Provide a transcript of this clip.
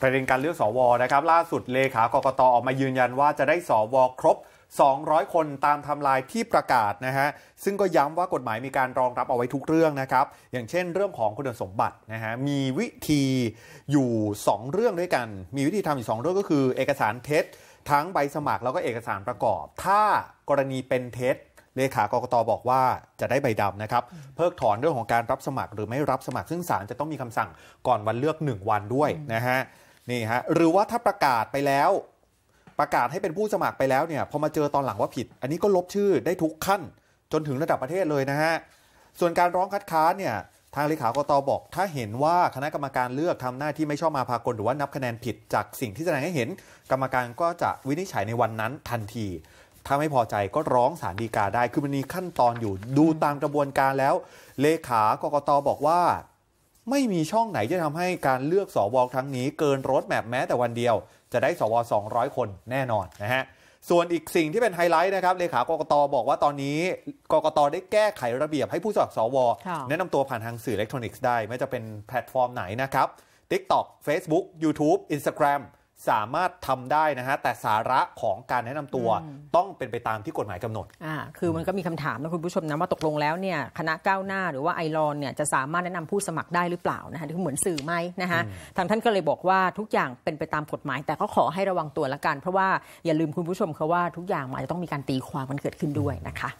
ประเด็นการเลือกสวนะครับล่าสุดเลขากกตออกมายืนยันว่าจะได้สวครบ 200 คนตามทำลายที่ประกาศนะฮะซึ่งก็ย้ำว่ากฎหมายมีการรองรับเอาไว้ทุกเรื่องนะครับ อย่างเช่น เรื่องของคุณสมบัตินะฮะมีวิธีอยู่ 2 เรื่องด้วยกัน มีวิธีทำอยู่2เรื่องก็คือ เอกสารเท็จ ทั้งใบสมัครแล้วก็เอกสารประกอบ ถ้ากรณีเป็นเท็จเลขากรกตบอกว่าจะได้ใบดำนะครับเพิกถอนเรื่องของการรับสมัคร หรือไม่รับสมัคร ซึ่งศาลจะต้องมีคำสั่งก่อนวันเลือก 1 วันด้วยนะฮะนี่ฮะหรือว่าถ้าประกาศไปแล้ว ประกาศให้เป็นผู้สมัครไปแล้วเนี่ยพอมาเจอตอนหลังว่าผิด อันนี้ก็ลบชื่อได้ทุกขั้นจนถึงระดับประเทศเลยนะฮะ ส่วนการร้องคัดค้านเนี่ยทางเลขากตบอก ถ้าเห็นว่าคณะกรรมการเลือกทำหน้าที่ไม่ชอบมาพากลหรือว่านับคะแนนผิด จากสิ่งที่แสดงให้เห็นกรรมการก็จะวินิจฉัยในวันนั้นทันทีถ้าไม่พอใจก็ร้องศาลฎีกาได้คือมันมีขั้นตอนอยู่ดูตามกระบวนการแล้ว เลขากรกตบอกว่าไม่มีช่องไหนจะทำให้การเลือกสอวอครั้งนี้เกินรถแมพแม้แต่วันเดียว จะได้สวอ200 คนแน่นอนนะฮะ ส่วนอีกสิ่งที่เป็นไฮไลท์นะครับ เลขากกตบอกว่าตอนนี้ กกตได้แก้ไขระเบียบให้ผู้สมัครสวแนะนำตัวผ่านทางสื่ออิเล็กทรอนิกส์ได้ ไม่จะเป็นแพลตฟอร์มไหนนะครับ TikTok Facebook YouTube Instagram สามารถทำได้นะฮะแต่สาระของการแนะนำตัวต้องเป็นไปตามที่กฎหมายกำหนดอ่าคือมันก็มีคำถามนะคุณผู้ชมนะว่าตกลงแล้วเนี่ยคณะก้าวหน้า หรือว่าไอรอนเนี่ยจะสามารถแนะนำผู้สมัครได้หรือเปล่านะคะที่เหมือนสื่อไหมนะคะทางท่านก็เลยบอกว่าทุกอย่างเป็นไปตามกฎหมาย แต่ก็ขอให้ระวังตัวละกันเพราะว่าอย่าลืมคุณผู้ชมเขาว่า ทุกอย่างมันจะต้องมีการตีความมันเกิดขึ้นด้วยนะคะ